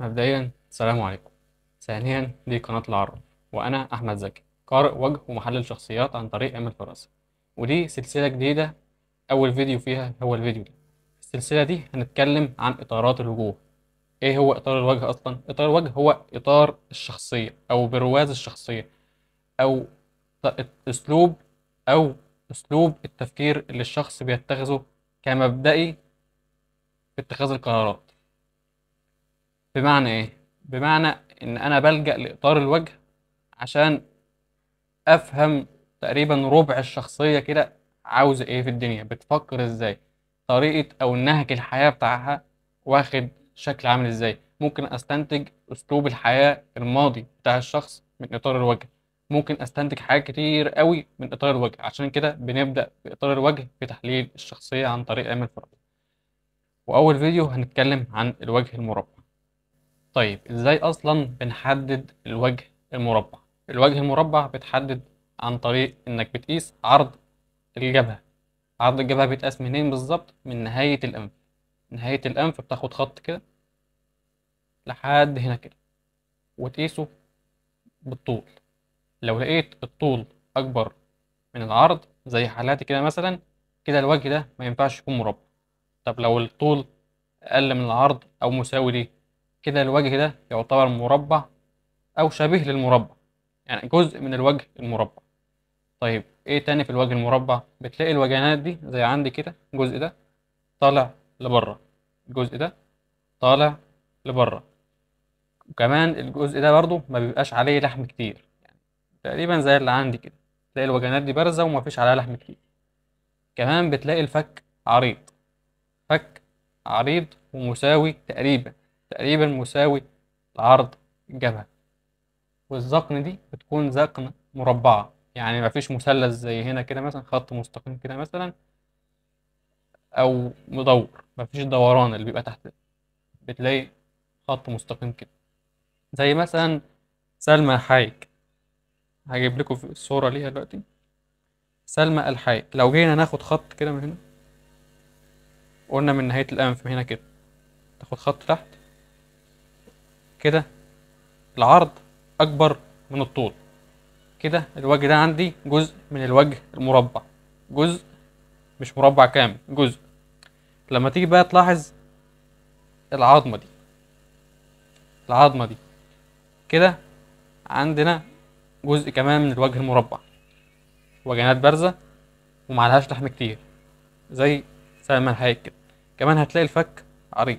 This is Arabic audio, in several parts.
مبدئيا السلام عليكم ثانيا دي قناة العرب وأنا أحمد زكي قارئ وجه ومحلل شخصيات عن طريق إيميل فراس ودي سلسلة جديدة أول فيديو فيها هو الفيديو ده السلسلة دي هنتكلم عن إطارات الوجوه إيه هو إطار الوجه أصلا؟ إطار الوجه هو إطار الشخصية أو برواز الشخصية أو أسلوب أو أسلوب التفكير اللي الشخص بيتخذه كمبدئي في اتخاذ القرارات بمعنى ايه بمعنى ان انا بلجأ لاطار الوجه عشان افهم تقريبا ربع الشخصية كده عاوزة ايه في الدنيا بتفكر ازاي طريقة او نهج الحياة بتاعها واخد شكل عامل ازاي ممكن استنتج اسلوب الحياة الماضي بتاع الشخص من اطار الوجه ممكن استنتج حاجات كتير قوي من اطار الوجه عشان كده بنبدأ باطار الوجه في تحليل الشخصية عن طريق علم الفرد واول فيديو هنتكلم عن الوجه المربع طيب ازاي اصلا بنحدد الوجه المربع الوجه المربع بتحدد عن طريق انك بتقيس عرض الجبهه عرض الجبهه بيتقاس منين بالظبط من نهايه الانف نهايه الانف بتاخد خط كده لحد هنا كده وتقيسه بالطول لو لقيت الطول اكبر من العرض زي حالاتي كده مثلا كده الوجه ده ما ينفعش يكون مربع طب لو الطول اقل من العرض او مساوي ليه كده الوجه ده يعتبر مربع أو شبيه للمربع يعني جزء من الوجه المربع طيب إيه تاني في الوجه المربع بتلاقي الوجهانات دي زي عندي كده الجزء ده طالع لبره الجزء ده طالع لبره وكمان الجزء ده برضو ما بيبقاش عليه لحم كتير يعني تقريبا زي اللي عندي كده تلاقي الوجهانات دي بارزة ومفيش عليها لحم كتير كمان بتلاقي الفك عريض فك عريض ومساوي تقريبا تقريبا مساوي لعرض الجبهة والذقن دي بتكون ذقن مربعة يعني مفيش مثلث زي هنا كده مثلا خط مستقيم كده مثلا أو مدور مفيش دوران اللي بيبقى تحت بتلاقي خط مستقيم كده زي مثلا سلمى حايك هجيب لكم الصورة ليها دلوقتي سلمى الحايك لو جينا ناخد خط كده من هنا قلنا من نهاية الأنف من هنا كده تاخد خط تحت كده العرض أكبر من الطول كده الوجه ده عندي جزء من الوجه المربع جزء مش مربع كامل جزء لما تيجي بقى تلاحظ العظمة دي العظمة دي كده عندنا جزء كمان من الوجه المربع وجنات بارزة ومعلهاش لحم كتير زي سلمان هيك كده كمان هتلاقي الفك عريض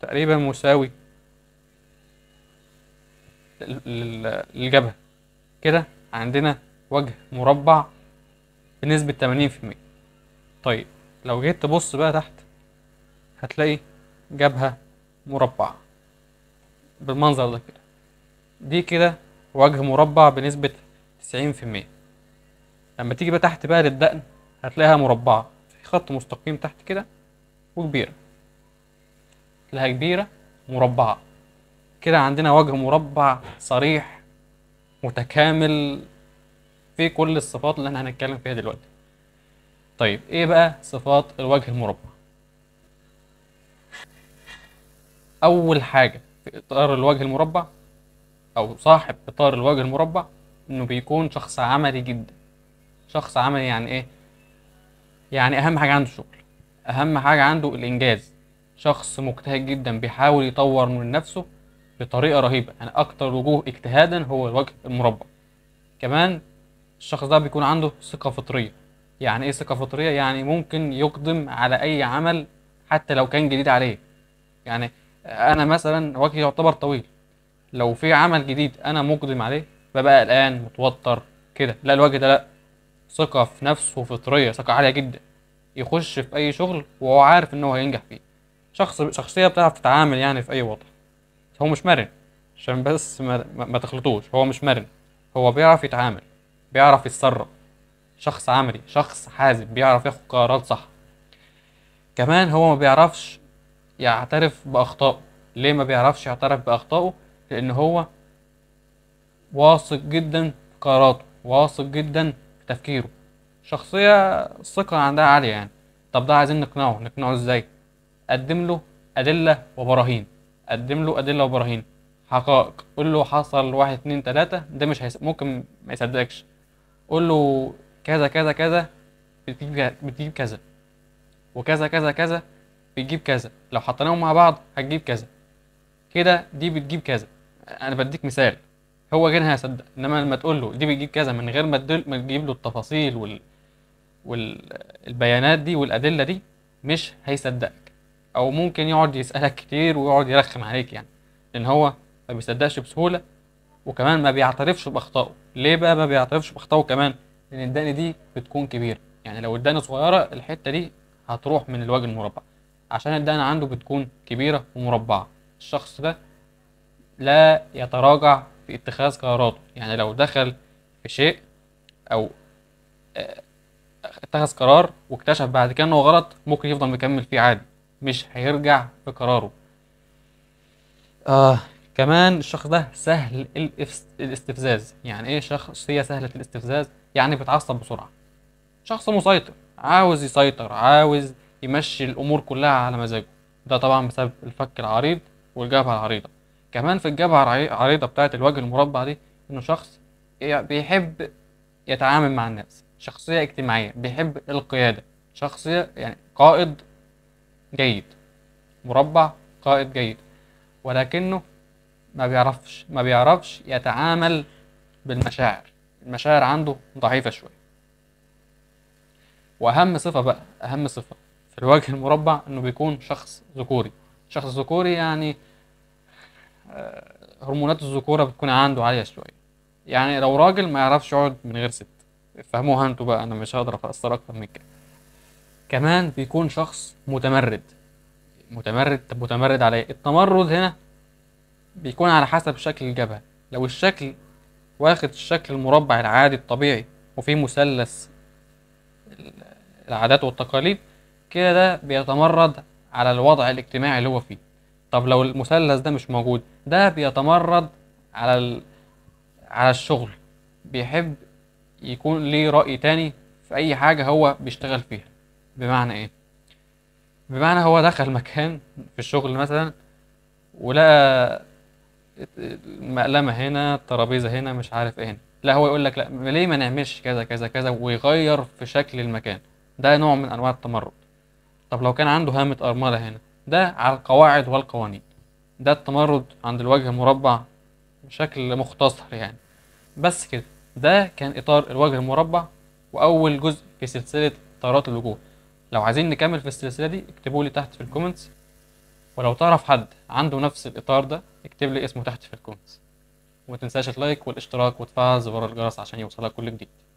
تقريبا مساوي للجبهة كده عندنا وجه مربع بنسبة 80% طيب لو جيت تبص بقى تحت هتلاقي جبهة مربعة بالمنظر ده كده دي كده وجه مربع بنسبة 90% لما تيجي بقى تحت بقى للدقن هتلاقيها مربعة في خط مستقيم تحت كده وكبيرة تلاقيها كبيرة مربعة كده عندنا وجه مربع صريح متكامل في كل الصفات اللي احنا هنتكلم فيها دلوقتي طيب ايه بقى صفات الوجه المربع اول حاجه في اطار الوجه المربع او صاحب اطار الوجه المربع انه بيكون شخص عملي جدا شخص عملي يعني ايه يعني اهم حاجه عنده شغل اهم حاجه عنده الانجاز شخص مجتهد جدا بيحاول يطور من نفسه بطريقه رهيبه يعني اكتر وجوه اجتهادا هو الوجه المربع كمان الشخص ده بيكون عنده ثقه فطريه يعني ايه ثقه فطريه يعني ممكن يقدم على اي عمل حتى لو كان جديد عليه يعني انا مثلا وجهي يعتبر طويل لو في عمل جديد انا مقدم عليه ببقى قلقان متوتر كده لا الوجه ده لا ثقه في نفسه فطريه ثقه عاليه جدا يخش في اي شغل وهو عارف ان هو هينجح فيه شخص شخصيه بتعرف تتعامل يعني في اي وضع هو مش مرن عشان بس ما, ما تخلطوش هو مش مرن هو بيعرف يتعامل بيعرف يتصرف شخص عملي شخص حازم بيعرف ياخد قرارات صح كمان هو ما بيعرفش يعترف باخطائه ليه ما بيعرفش يعترف باخطائه لان هو واثق جدا في قراراته واثق جدا في تفكيره شخصية الثقة عندها عالية يعني طب ده عايزين نقنعه نقنعه ازاي قدم له أدلة وبراهين قدم له ادله وبراهين حقائق قول له حصل واحد اتنين تلاته ده مش هيس... ممكن ما يصدقكش قول له كذا كذا كذا بتجيب بتجيب كذا وكذا كذا كذا بتجيب كذا لو حطيناهم مع بعض هتجيب كذا كده دي بتجيب كذا انا بديك مثال هو غيرها هيصدق انما لما تقول له دي بتجيب كذا من غير ما تدل ما تجيب له التفاصيل وال والبيانات دي والادله دي مش هيصدق او ممكن يقعد يسالك كتير ويقعد يرخم عليك يعني لان هو ما بيصدقش بسهوله وكمان ما بيعترفش باخطائه ليه بقى ما بيعترفش باخطائه كمان لان الدقن دي بتكون كبيره يعني لو الدقن صغيره الحته دي هتروح من الوجه المربع عشان الدقن عنده بتكون كبيره ومربعه الشخص ده لا يتراجع في اتخاذ قراراته يعني لو دخل في شيء او آه، اتخذ قرار واكتشف بعد كده انه غلط ممكن يفضل مكمل فيه عادي مش هيرجع بقراره آه كمان الشخص ده سهل الاستفزاز يعني ايه شخصية سهلة الاستفزاز يعني بيتعصب بسرعة شخص مسيطر عاوز يسيطر عاوز يمشي الامور كلها على مزاجه ده طبعا بسبب الفك العريض والجبهة العريضة كمان في الجبهة العريضة بتاعة الوجه المربع دي انه شخص بيحب يتعامل مع الناس شخصية اجتماعية بيحب القيادة شخصية يعني قائد جيد مربع قائد جيد ولكنه ما بيعرفش ما بيعرفش يتعامل بالمشاعر المشاعر عنده ضعيفة شوية وأهم صفة بقى أهم صفة في الوجه المربع إنه بيكون شخص ذكوري شخص ذكوري يعني آه، هرمونات الذكورة بتكون عنده عالية شوية يعني لو راجل ما يعرفش يقعد من غير ست افهموها انتوا بقى انا مش هقدر افسر اكتر من كده كمان بيكون شخص متمرد متمرد طب متمرد على ايه التمرد هنا بيكون على حسب شكل الجبهة لو الشكل واخد الشكل المربع العادي الطبيعي وفيه مثلث العادات والتقاليد كده ده بيتمرد على الوضع الاجتماعي اللي هو فيه طب لو المثلث ده مش موجود ده بيتمرد على ال... على الشغل بيحب يكون ليه رأي تاني في أي حاجة هو بيشتغل فيها بمعنى ايه بمعنى هو دخل مكان في الشغل مثلا ولقى المقلمة هنا الترابيزة هنا مش عارف ايه هنا لا هو يقول لك لا ليه ما نعملش كذا كذا كذا ويغير في شكل المكان ده نوع من انواع التمرد طب لو كان عنده هامة أرملة هنا ده على القواعد والقوانين ده التمرد عند الوجه المربع بشكل مختصر يعني بس كده ده كان إطار الوجه المربع وأول جزء في سلسلة اطارات الوجوه لو عايزين نكمل في السلسله دي اكتبوا لي تحت في الكومنتس ولو تعرف حد عنده نفس الاطار ده اكتب لي اسمه تحت في الكومنتس وما تنساش اللايك والاشتراك وتفعل زرار الجرس عشان يوصلك كل جديد